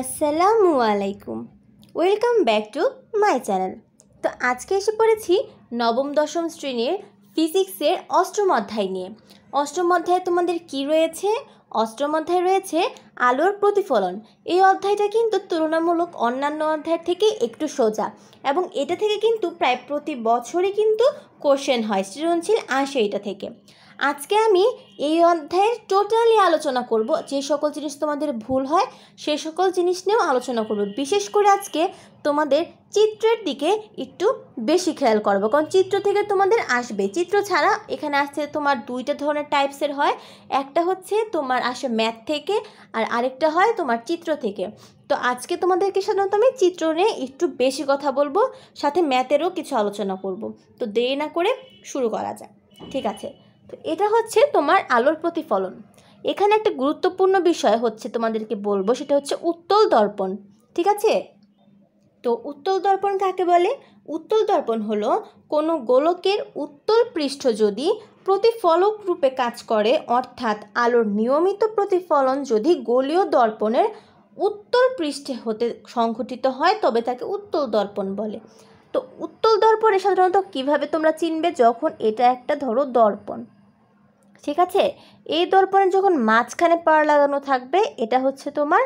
আসসালামু আলাইকুম welcome back to my channel তো আজকে এসে পড়েছি নবম দশম শ্রেণীর ফিজিক্সের অষ্টম অধ্যায় নিয়ে অষ্টম অধ্যায় তোমাদের কি রয়েছে অষ্টম অধ্যায় রয়েছে আলোর প্রতিফলন এই অধ্যায়টা কিন্তু তুলনামূলক অন্যান্য অধ্যায়ের থেকে একটু সোজা এবং এটা থেকে কিন্তু প্রায় প্রতি বছরই কিন্তু কোশ্চেন হয় সৃজনশীল আসে এটা থেকে আজকে আমি এই অধ্যায়ের টোটালি আলোচনা করব যে সকল জিনিস তোমাদের ভুল হয় সে সকল জিনিস নিয়েও আলোচনা করব বিশেষ করে আজকে তোমাদের চিত্রের দিকে একটু বেশি খেয়াল করবো কারণ চিত্র থেকে তোমাদের আসবে চিত্র ছাড়া এখানে আসছে তোমার দুইটা ধরনের টাইপসের হয় একটা হচ্ছে তোমার আসে ম্যাথ থেকে আর আরেকটা হয় তোমার চিত্র থেকে তো আজকে তোমাদেরকে সাধারণত আমি চিত্র নিয়ে একটু বেশি কথা বলবো সাথে ম্যাথেরও কিছু আলোচনা করব তো দেরি না করে শুরু করা যাক ঠিক আছে তো এটা হচ্ছে তোমার আলোর প্রতিফলন এখানে একটা গুরুত্বপূর্ণ বিষয় হচ্ছে তোমাদেরকে বলবো সেটা হচ্ছে উত্তল দর্পণ ঠিক আছে তো উত্তল দর্পণ কাকে বলে উত্তল দর্পণ হলো কোনো গোলকের উত্তল পৃষ্ঠ যদি প্রতিফলক রূপে কাজ করে অর্থাৎ আলোর নিয়মিত প্রতিফলন যদি গোলীয় দর্পণের উত্তল পৃষ্ঠে হতে সংঘটিত হয় তবে তাকে উত্তল দর্পণ বলে তো উত্তল দর্পণে সাধারণত কিভাবে তোমরা চিনবে যখন এটা একটা ধরো দর্পণ ঠিক আছে এই দর্পণের যখন মাঝখানে পাড় লাগানো থাকবে এটা হচ্ছে তোমার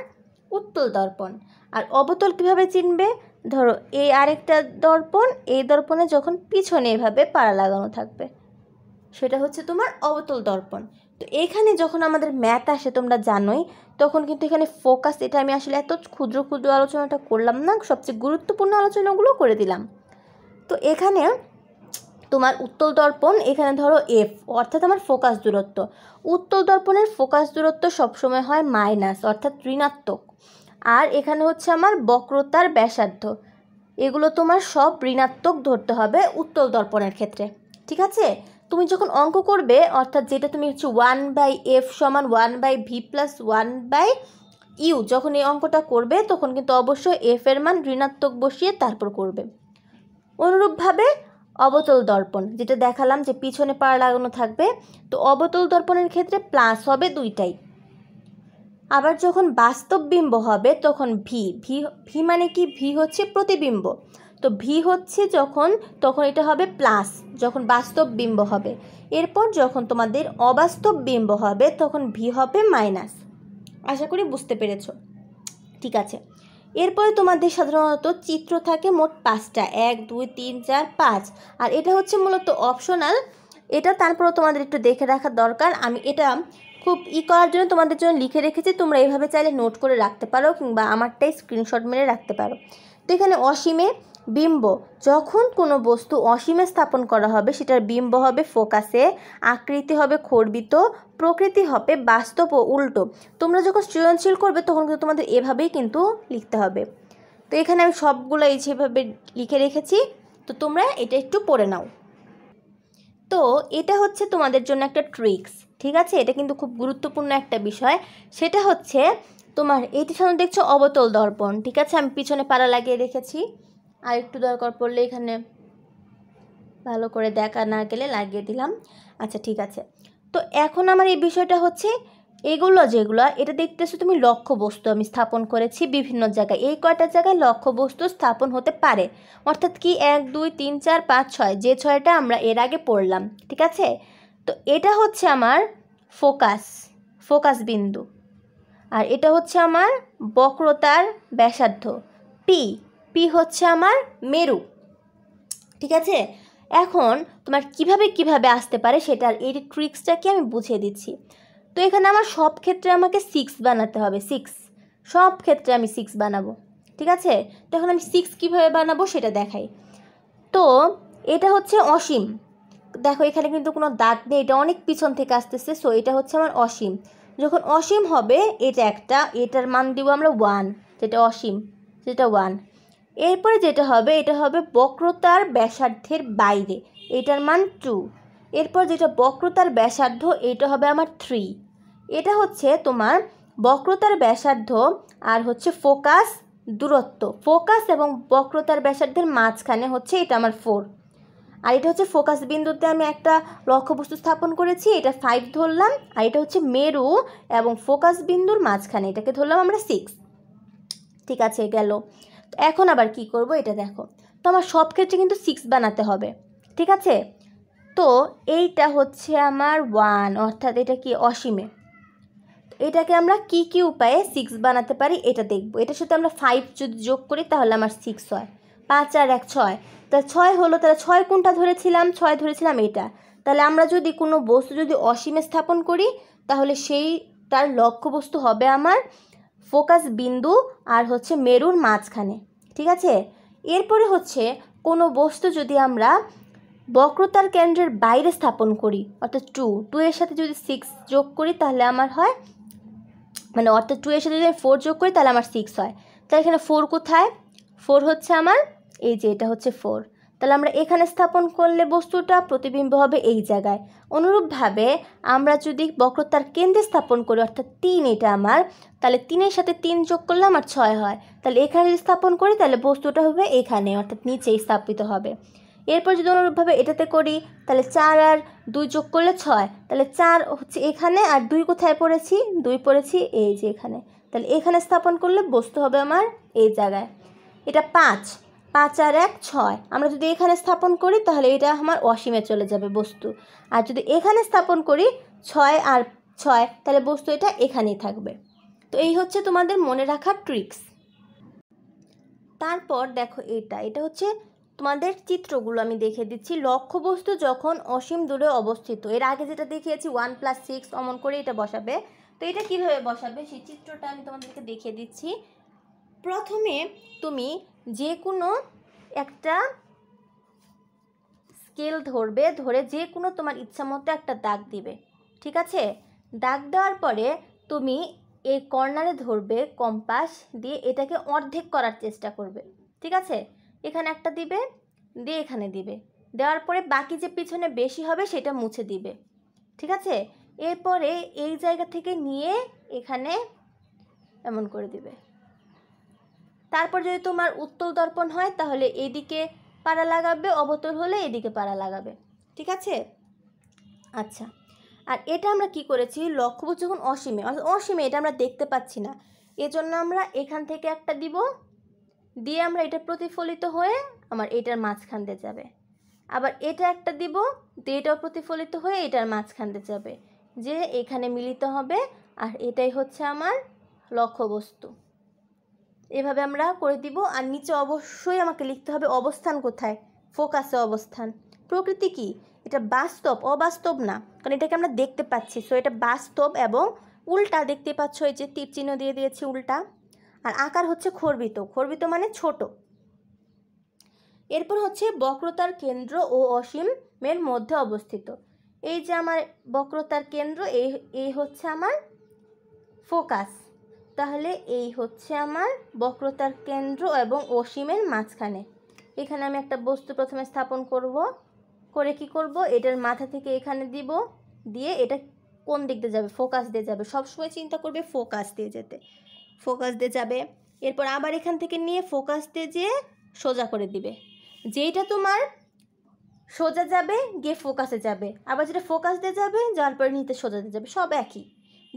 উত্তল দর্পণ আর অবতল কিভাবে চিনবে ধরো এই আরেকটা দর্পণ এই দর্পণে যখন পিছনে এভাবে পাড়া লাগানো থাকবে সেটা হচ্ছে তোমার অবতল দর্পণ তো এখানে যখন আমাদের ম্যাথ আসে তোমরা জানোই তখন কিন্তু এখানে ফোকাস এটা আমি আসলে এত ক্ষুদ্র ক্ষুদ্র আলোচনাটা করলাম না সবচেয়ে গুরুত্বপূর্ণ আলোচনাগুলো করে দিলাম তো এখানে তোমার উত্তল দর্পণ এখানে ধরো এফ অর্থাৎ আমার ফোকাস দূরত্ব উত্তল দর্পণের ফোকাস দূরত্ব সবসময় হয় মাইনাস অর্থাৎ ঋণাত্মক আর এখানে হচ্ছে আমার বক্রতার ব্যাসার্ধ এগুলো তোমার সব ঋণাত্মক ধরতে হবে উত্তল দর্পণের ক্ষেত্রে ঠিক আছে তুমি যখন অঙ্ক করবে অর্থাৎ যেটা তুমি হচ্ছে ওয়ান বাই এফ সমান one by V plus one by U যখন এই অঙ্কটা করবে তখন কিন্তু অবশ্যই এফ এর মান ঋণাত্মক বসিয়ে তারপর করবে অনুরূপভাবে অবতল দর্পণ যেটা দেখালাম যে পিছনে পাড়া লাগানো থাকবে তো অবতল দর্পণের ক্ষেত্রে প্লাস হবে দুইটাই আবার যখন বাস্তব বিম্ব হবে তখন ভি ভি ভি মানে কি ভি হচ্ছে প্রতিবিম্ব তো ভি হচ্ছে যখন তখন এটা হবে প্লাস যখন বাস্তব বিম্ব হবে এরপর যখন তোমাদের অবাস্তব বিম্ব হবে তখন ভি হবে মাইনাস আশা করি বুঝতে পেরেছ ঠিক আছে এরপরে তোমাদের সাধারণত চিত্র থাকে মোট পাঁচটা এক দুই তিন চার পাঁচ আর এটা হচ্ছে মূলত অপশনাল এটা তারপরও তোমাদের একটু দেখে রাখা দরকার আমি এটা খুব ই করার জন্য তোমাদের জন্য লিখে রেখেছি তোমরা এভাবে চাইলে নোট করে রাখতে পারো কিংবা আমারটাই স্ক্রিনশট মেরে রাখতে পারো তো এখানে অসীমে বিম্ব যখন কোনো বস্তু অসীমে স্থাপন করা হবে সেটার বিম্ব হবে ফোকাসে আকৃতি হবে খর্বিত প্রকৃতি হবে বাস্তব ও উল্টো তোমরা যখন সৃজনশীল করবে তখন কিন্তু তোমাদের এভাবেই কিন্তু লিখতে হবে তো এখানে আমি সবগুলো এই যেভাবে লিখে রেখেছি তো তোমরা এটা একটু পড়ে নাও তো এটা হচ্ছে তোমাদের জন্য একটা ট্রিক্স ঠিক আছে এটা কিন্তু খুব গুরুত্বপূর্ণ একটা বিষয় সেটা হচ্ছে তোমার এটি সাধারণত দেখছো অবতল দর্পণ ঠিক আছে আমি পিছনে পাড়া লাগিয়ে রেখেছি আর একটু দরকার পড়লে এখানে ভালো করে দেখা না গেলে লাগিয়ে দিলাম আচ্ছা ঠিক আছে তো এখন আমার এই বিষয়টা হচ্ছে এগুলো যেগুলো এটা দেখতেছো তুমি লক্ষ্যবস্তু আমি স্থাপন করেছি বিভিন্ন জায়গায় এই কয়টা জায়গায় লক্ষ্যবস্তু স্থাপন হতে পারে অর্থাৎ কি এক দুই তিন চার পাঁচ ছয় যে ছয়টা আমরা এর আগে পড়লাম ঠিক আছে তো এটা হচ্ছে আমার ফোকাস ফোকাস বিন্দু আর এটা হচ্ছে আমার বক্রতার ব্যাসার্ধ পি পি হচ্ছে আমার মেরু ঠিক আছে এখন তোমার কিভাবে কিভাবে আসতে পারে সেটার এই ট্রিক্সটাকে আমি বুঝিয়ে দিচ্ছি তো এখানে আমার সব ক্ষেত্রে আমাকে সিক্স বানাতে হবে সিক্স সব ক্ষেত্রে আমি সিক্স বানাবো ঠিক আছে তো এখন আমি সিক্স কীভাবে বানাবো সেটা দেখাই তো এটা হচ্ছে অসীম দেখো এখানে কিন্তু কোনো দাগ নেই এটা অনেক পিছন থেকে আসতেছে সো এটা হচ্ছে আমার অসীম যখন অসীম হবে এটা একটা এটার মান দিব আমরা ওয়ান যেটা অসীম যেটা ওয়ান এরপরে যেটা হবে এটা হবে বক্রতার ব্যাসার্ধের বাইরে এটার মান টু এরপর যেটা বক্রতার ব্যাসার্ধ এটা হবে আমার থ্রি এটা হচ্ছে তোমার বক্রতার ব্যাসার্ধ আর হচ্ছে ফোকাস দূরত্ব ফোকাস এবং বক্রতার ব্যাসার্ধের মাঝখানে হচ্ছে এটা আমার ফোর আর এটা হচ্ছে ফোকাস বিন্দুতে আমি একটা লক্ষ্যবস্তু স্থাপন করেছি এটা ফাইভ ধরলাম আর এটা হচ্ছে মেরু এবং ফোকাস বিন্দুর মাঝখানে এটাকে ধরলাম আমরা সিক্স ঠিক আছে গেল এখন আবার কি করব এটা দেখো তো আমার সব ক্ষেত্রে কিন্তু সিক্স বানাতে হবে ঠিক আছে তো এইটা হচ্ছে আমার ওয়ান অর্থাৎ এটা কি অসীমে এটাকে আমরা কি কি উপায়ে সিক্স বানাতে পারি এটা দেখব এটার সাথে আমরা ফাইভ যদি যোগ করি তাহলে আমার সিক্স হয় পাঁচ আর এক ছয় তা ছয় হলো তাহলে ছয় কোনটা ধরেছিলাম ছয় ধরেছিলাম এটা তাহলে আমরা যদি কোনো বস্তু যদি অসীমে স্থাপন করি তাহলে সেই তার লক্ষ্যবস্তু হবে আমার ফোকাস বিন্দু আর হচ্ছে মেরুর মাঝখানে ঠিক আছে এরপরে হচ্ছে কোনো বস্তু যদি আমরা বক্রতার কেন্দ্রের বাইরে স্থাপন করি অর্থাৎ টু টু এর সাথে যদি সিক্স যোগ করি তাহলে আমার হয় মানে অর্থাৎ টু এর সাথে যদি আমি ফোর যোগ করি তাহলে আমার সিক্স হয় তাহলে এখানে ফোর কোথায় ফোর হচ্ছে আমার এই যে এটা হচ্ছে ফোর তাহলে আমরা এখানে স্থাপন করলে বস্তুটা প্রতিবিম্ব হবে এই জায়গায় অনুরূপভাবে আমরা যদি বক্রতার কেন্দ্রে স্থাপন করি অর্থাৎ তিন এটা আমার তাহলে তিনের সাথে তিন যোগ করলে আমার ছয় হয় তাহলে এখানে যদি স্থাপন করি তাহলে বস্তুটা হবে এখানে অর্থাৎ নিচেই স্থাপিত হবে এরপর যদি অনুরূপভাবে এটাতে করি তাহলে চার আর দুই যোগ করলে ছয় তাহলে চার হচ্ছে এখানে আর দুই কোথায় পড়েছি দুই পড়েছি এই যে এখানে তাহলে এখানে স্থাপন করলে বস্তু হবে আমার এই জায়গায় এটা পাঁচ পাঁচ আর এক ছয় আমরা যদি এখানে স্থাপন করি তাহলে এটা আমার অসীমে চলে যাবে বস্তু আর যদি এখানে স্থাপন করি ছয় আর ছয় তাহলে বস্তু এটা এখানেই থাকবে তো এই হচ্ছে তোমাদের মনে রাখার ট্রিক্স তারপর দেখো এটা এটা হচ্ছে তোমাদের চিত্রগুলো আমি দেখে দিচ্ছি লক্ষ্য বস্তু যখন অসীম দূরে অবস্থিত এর আগে যেটা দেখিয়েছি ওয়ান প্লাস সিক্স অমন করে এটা বসাবে তো এটা কীভাবে বসাবে সেই চিত্রটা আমি তোমাদেরকে দেখিয়ে দিচ্ছি প্রথমে তুমি যে কোনো একটা স্কেল ধরবে ধরে যে কোনো তোমার ইচ্ছা মতো একটা দাগ দিবে ঠিক আছে দাগ দেওয়ার পরে তুমি এই কর্নারে ধরবে কম্পাস দিয়ে এটাকে অর্ধেক করার চেষ্টা করবে ঠিক আছে এখানে একটা দিবে দিয়ে এখানে দিবে দেওয়ার পরে বাকি যে পিছনে বেশি হবে সেটা মুছে দিবে ঠিক আছে এরপরে এই জায়গা থেকে নিয়ে এখানে এমন করে দিবে তারপর যদি তোমার উত্তল দর্পণ হয় তাহলে এদিকে পাড়া লাগাবে অবতল হলে এদিকে পাড়া লাগাবে ঠিক আছে আচ্ছা আর এটা আমরা কি করেছি লক্ষ্যবোধ যখন অসীমে অসীমে এটা আমরা দেখতে পাচ্ছি না এজন্য আমরা এখান থেকে একটা দিব দিয়ে আমরা এটা প্রতিফলিত হয়ে আমার এটার মাঝখান দিয়ে যাবে আবার এটা একটা দিব দিয়ে এটাও প্রতিফলিত হয়ে এটার মাঝখান দিয়ে যাবে যে এখানে মিলিত হবে আর এটাই হচ্ছে আমার লক্ষ্যবস্তু এভাবে আমরা করে দিব আর নিচে অবশ্যই আমাকে লিখতে হবে অবস্থান কোথায় ফোকাসে অবস্থান প্রকৃতি কি এটা বাস্তব অবাস্তব না কারণ এটাকে আমরা দেখতে পাচ্ছি সো এটা বাস্তব এবং উল্টা দেখতে পাচ্ছ এই যে তীর চিহ্ন দিয়ে দিয়েছি উল্টা আর আকার হচ্ছে খর্বিত খর্বিত মানে ছোট এরপর হচ্ছে বক্রতার কেন্দ্র ও অসীমের মধ্যে অবস্থিত এই যে আমার বক্রতার কেন্দ্র এই এই হচ্ছে আমার ফোকাস তাহলে এই হচ্ছে আমার বক্রতার কেন্দ্র এবং অসীমের মাঝখানে এখানে আমি একটা বস্তু প্রথমে স্থাপন করব করে কি করব এটার মাথা থেকে এখানে দিব দিয়ে এটা কোন দিক দিয়ে যাবে ফোকাস দিয়ে যাবে সবসময় চিন্তা করবে ফোকাস দিয়ে যেতে ফোকাস দিয়ে যাবে এরপর আবার এখান থেকে নিয়ে ফোকাস দিয়ে যেয়ে সোজা করে দিবে যেইটা তোমার সোজা যাবে গিয়ে ফোকাসে যাবে আবার যেটা ফোকাস দিয়ে যাবে যাওয়ার পরে নিতে সোজা দিয়ে যাবে সব একই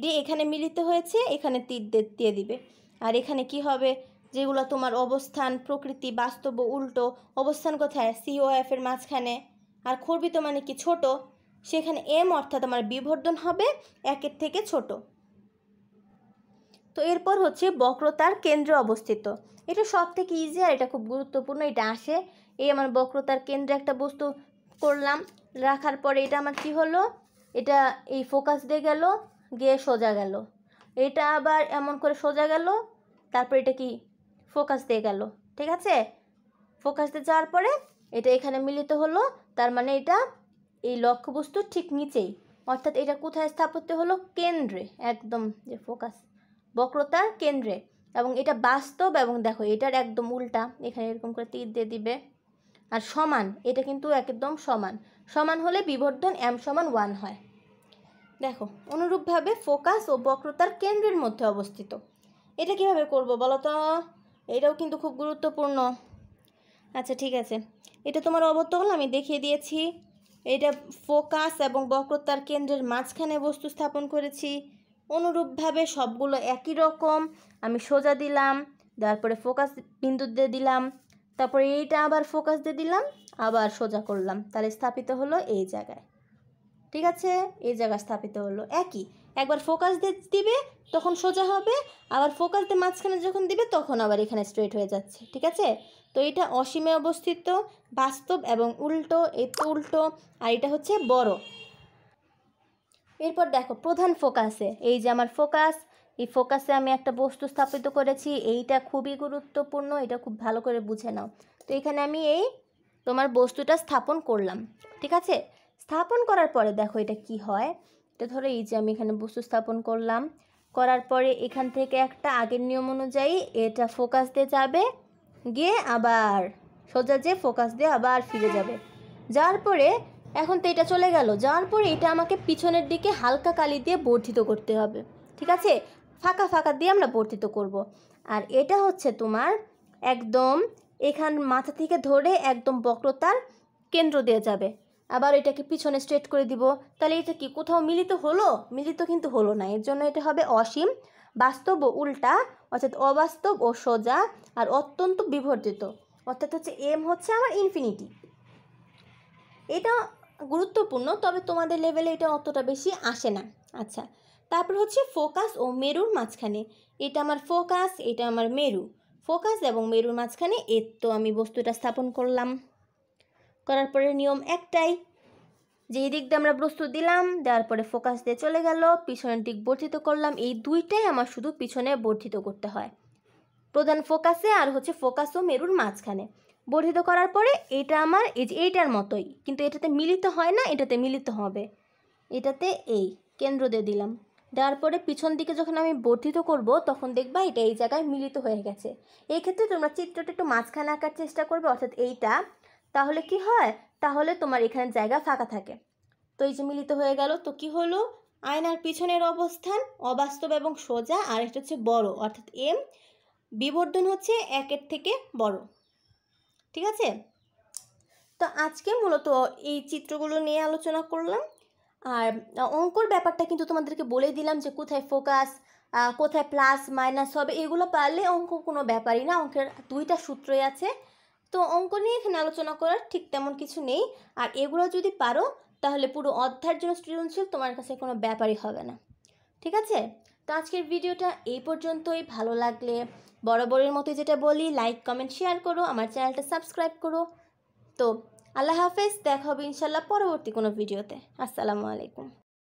দিয়ে এখানে মিলিত হয়েছে এখানে তীর দিয়ে দিবে আর এখানে কি হবে যেগুলো তোমার অবস্থান প্রকৃতি বাস্তব উল্টো অবস্থান কোথায় সিওএফ এর মাঝখানে আর খর্বিত মানে কি ছোট সেখানে এম অর্থাৎ আমার বিবর্ধন হবে একের থেকে ছোট তো এরপর হচ্ছে বক্রতার কেন্দ্র অবস্থিত এটা সব থেকে ইজি আর এটা খুব গুরুত্বপূর্ণ এটা আসে এই আমার বক্রতার কেন্দ্রে একটা বস্তু করলাম রাখার পরে এটা আমার কি হলো এটা এই ফোকাস দিয়ে গেল গিয়ে সোজা গেল এটা আবার এমন করে সোজা গেল তারপর এটা কি ফোকাস দিয়ে গেল ঠিক আছে ফোকাস দিয়ে যাওয়ার পরে এটা এখানে মিলিত হলো তার মানে এটা এই লক্ষ্যবস্তুর ঠিক নিচেই অর্থাৎ এটা কোথায় স্থাপত্য হলো কেন্দ্রে একদম যে ফোকাস বক্রতার কেন্দ্রে এবং এটা বাস্তব এবং দেখো এটার একদম উল্টা এখানে এরকম করে তীর দিয়ে দিবে আর সমান এটা কিন্তু একদম সমান সমান হলে বিবর্ধন এম সমান ওয়ান হয় দেখো অনুরূপভাবে ফোকাস ও বক্রতার কেন্দ্রের মধ্যে অবস্থিত এটা কিভাবে করব বলো তো এটাও কিন্তু খুব গুরুত্বপূর্ণ আচ্ছা ঠিক আছে এটা তোমার অবতল আমি দেখিয়ে দিয়েছি এটা ফোকাস এবং বক্রতার কেন্দ্রের মাঝখানে বস্তু স্থাপন করেছি অনুরূপভাবে সবগুলো একই রকম আমি সোজা দিলাম তারপরে ফোকাস বিন্দু দিয়ে দিলাম তারপরে এইটা আবার ফোকাস দিয়ে দিলাম আবার সোজা করলাম তাহলে স্থাপিত হলো এই জায়গায় ঠিক আছে এই জায়গা স্থাপিত হলো একই একবার ফোকাস দিবে তখন সোজা হবে আবার ফোকাস দিয়ে মাঝখানে যখন দিবে তখন আবার এখানে স্ট্রেট হয়ে যাচ্ছে ঠিক আছে তো এটা অসীমে অবস্থিত বাস্তব এবং উল্টো এই উল্টো আর এটা হচ্ছে বড় এরপর দেখো প্রধান ফোকাসে এই যে আমার ফোকাস এই ফোকাসে আমি একটা বস্তু স্থাপিত করেছি এইটা খুবই গুরুত্বপূর্ণ এটা খুব ভালো করে বুঝে নাও তো এখানে আমি এই তোমার বস্তুটা স্থাপন করলাম ঠিক আছে স্থাপন করার পরে দেখো এটা কি হয় এটা ধরো এই যে আমি এখানে বস্তু স্থাপন করলাম করার পরে এখান থেকে একটা আগের নিয়ম অনুযায়ী এটা ফোকাস দিয়ে যাবে গিয়ে আবার সোজা যে ফোকাস দিয়ে আবার ফিরে যাবে যার পরে এখন তো এটা চলে গেল যাওয়ার পরে এটা আমাকে পিছনের দিকে হালকা কালি দিয়ে বর্ধিত করতে হবে ঠিক আছে ফাঁকা ফাঁকা দিয়ে আমরা বর্ধিত করব। আর এটা হচ্ছে তোমার একদম এখান মাথা থেকে ধরে একদম বক্রতার কেন্দ্র দিয়ে যাবে আবার এটাকে পিছনে স্ট্রেট করে দিব তাহলে এটা কি কোথাও মিলিত হলো মিলিত কিন্তু হলো না এর জন্য এটা হবে অসীম বাস্তব ও উল্টা অর্থাৎ অবাস্তব ও সোজা আর অত্যন্ত বিবর্তিত অর্থাৎ হচ্ছে এম হচ্ছে আমার ইনফিনিটি এটা গুরুত্বপূর্ণ তবে তোমাদের লেভেলে এটা অতটা বেশি আসে না আচ্ছা তারপর হচ্ছে ফোকাস ও মেরুর মাঝখানে এটা আমার ফোকাস এটা আমার মেরু ফোকাস এবং মেরুর মাঝখানে এর তো আমি বস্তুটা স্থাপন করলাম করার পরে নিয়ম একটাই যে এই দিক দিয়ে আমরা বস্তু দিলাম দেওয়ার পরে ফোকাস দিয়ে চলে গেল পিছনের দিক বর্ধিত করলাম এই দুইটাই আমার শুধু পিছনে বর্ধিত করতে হয় প্রধান ফোকাসে আর হচ্ছে ফোকাস ও মেরুর মাঝখানে বর্ধিত করার পরে এটা আমার এই যে এইটার মতোই কিন্তু এটাতে মিলিত হয় না এটাতে মিলিত হবে এটাতে এই কেন্দ্র দিয়ে দিলাম দেওয়ার পরে পিছন দিকে যখন আমি বর্ধিত করব তখন দেখবা এটা এই জায়গায় মিলিত হয়ে গেছে এই ক্ষেত্রে তোমরা চিত্রটা একটু মাঝখানে আঁকার চেষ্টা করবে অর্থাৎ এইটা তাহলে কি হয় তাহলে তোমার এখানে জায়গা ফাঁকা থাকে তো এই যে মিলিত হয়ে গেল তো কি হলো আয়নার পিছনের অবস্থান অবাস্তব এবং সোজা আর এটা হচ্ছে বড় অর্থাৎ এম বিবর্ধন হচ্ছে একের থেকে বড় ঠিক আছে তো আজকে মূলত এই চিত্রগুলো নিয়ে আলোচনা করলাম আর অঙ্কর ব্যাপারটা কিন্তু তোমাদেরকে বলে দিলাম যে কোথায় ফোকাস কোথায় প্লাস মাইনাস হবে এগুলো পারলে অঙ্ক কোনো ব্যাপারই না অঙ্কের দুইটা সূত্রই আছে তো অঙ্ক নিয়ে এখানে আলোচনা করার ঠিক তেমন কিছু নেই আর এগুলো যদি পারো তাহলে পুরো অধ্যায়ের জন্য সৃজনশীল তোমার কাছে কোনো ব্যাপারই হবে না ঠিক আছে তো আজকের ভিডিওটা এই পর্যন্তই ভালো লাগলে বরাবরের মতো যেটা বলি লাইক কমেন্ট শেয়ার করো আমার চ্যানেলটা সাবস্ক্রাইব করো তো আল্লাহ হাফেজ দেখা হবে ইনশাল্লাহ পরবর্তী কোনো ভিডিওতে আসসালামু আলাইকুম